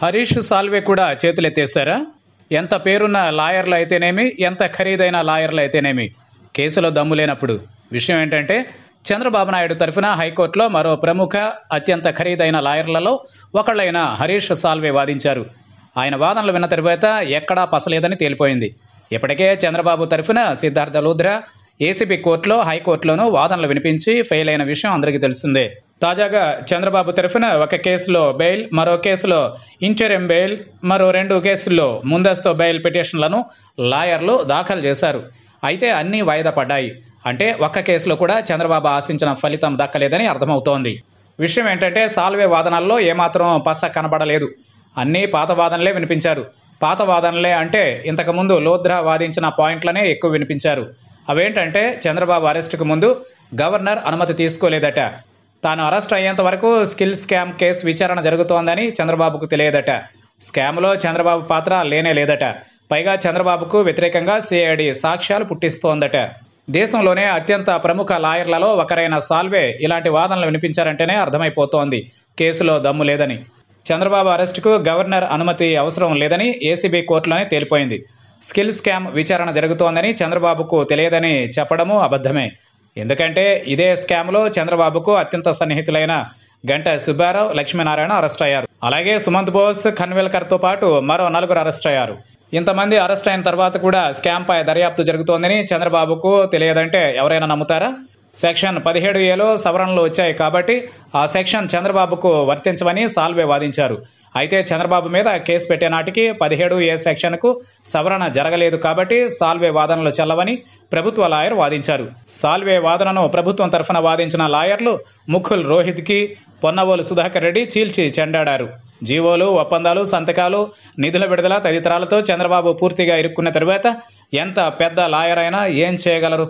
హరీష్ సాల్వే కూడా చేతులెత్తేశారా ఎంత పేరున్న లాయర్లు అయితేనేమి ఎంత ఖరీదైన లాయర్లు అయితేనేమి కేసులో దమ్ము లేనప్పుడు విషయం ఏంటంటే చంద్రబాబు నాయుడు తరఫున హైకోర్టులో మరో ప్రముఖ అత్యంత ఖరీదైన లాయర్లలో ఒకళ్ళైన హరీష్ సాల్వే వాదించారు ఆయన వాదనలు విన్న తరువాత ఎక్కడా పసలేదని తేలిపోయింది ఇప్పటికే చంద్రబాబు తరఫున సిద్ధార్థ లూద్ర ఏసీబీ కోర్టులో హైకోర్టులోనూ వాదనలు వినిపించి ఫెయిల్ అయిన విషయం అందరికీ తెలిసిందే తాజాగా చంద్రబాబు తరఫున ఒక కేసులో బెయిల్ మరో కేసులో ఇంటరిం బెయిల్ మరో రెండు కేసుల్లో ముందస్తు బెయిల్ పిటిషన్లను లాయర్లు దాఖలు చేశారు అయితే అన్నీ వాయిదా పడ్డాయి అంటే ఒక్క కేసులో కూడా చంద్రబాబు ఆశించిన ఫలితం దక్కలేదని అర్థమవుతోంది విషయం ఏంటంటే సాల్వే వాదనల్లో ఏమాత్రం పస్స కనబడలేదు అన్నీ పాత వాదనలే వినిపించారు పాత వాదనలే అంటే ఇంతకుముందు లోద్ర వాదించిన పాయింట్లనే ఎక్కువ వినిపించారు అవేంటంటే చంద్రబాబు అరెస్టుకు ముందు గవర్నర్ అనుమతి తీసుకోలేదట తాను అరెస్ట్ అయ్యేంత వరకు స్కిల్ స్కామ్ కేసు విచారణ జరుగుతోందని చంద్రబాబుకు తెలియదట స్కామ్లో చంద్రబాబు పాత్ర లేనే లేదట పైగా చంద్రబాబుకు వ్యతిరేకంగా సిఐడి సాక్ష్యాలు పుట్టిస్తోందట దేశంలోనే అత్యంత ప్రముఖ లాయర్లలో ఒకరైన సాల్వే ఇలాంటి వాదనలు వినిపించారంటేనే అర్థమైపోతోంది కేసులో దమ్ము లేదని చంద్రబాబు అరెస్టుకు గవర్నర్ అనుమతి అవసరం లేదని ఏసీబీ కోర్టులోనే తేలిపోయింది స్కిల్ స్కామ్ విచారణ జరుగుతోందని చంద్రబాబుకు తెలియదని చెప్పడము అబద్ధమే ఎందుకంటే ఇదే స్కామ్లో చంద్రబాబుకు అత్యంత సన్నిహితులైన గంట సుబ్బారావు లక్ష్మీనారాయణ అరెస్ట్ అయ్యారు అలాగే సుమంత్ బోస్ ఖన్విల్కర్తో పాటు మరో నలుగురు అరెస్ట్ అయ్యారు ఇంతమంది అరెస్ట్ అయిన తర్వాత కూడా స్కామ్పై దర్యాప్తు జరుగుతోందని చంద్రబాబుకు తెలియదంటే ఎవరైనా నమ్ముతారా సెక్షన్ పదిహేడు ఏలో సవరణలు వచ్చాయి కాబట్టి ఆ సెక్షన్ చంద్రబాబుకు వర్తించవని సాల్వే వాదించారు అయితే చంద్రబాబు మీద కేసు పెట్టే నాటికి పదిహేడు ఏ సెక్షన్కు సవరణ జరగలేదు కాబట్టి సాల్వే వాదనలు చెల్లవని ప్రభుత్వ లాయర్ వాదించారు సాల్వే వాదనను ప్రభుత్వం తరఫున వాదించిన లాయర్లు ముఖుల్ రోహిత్కి పొన్నవోలు సుధాకర్ రెడ్డి చీల్చి చెండాడారు జీవోలు ఒప్పందాలు సంతకాలు నిధుల విడుదల తదితరాలతో చంద్రబాబు పూర్తిగా ఇరుక్కున్న తరువాత ఎంత పెద్ద లాయర్ అయినా ఏం చేయగలరు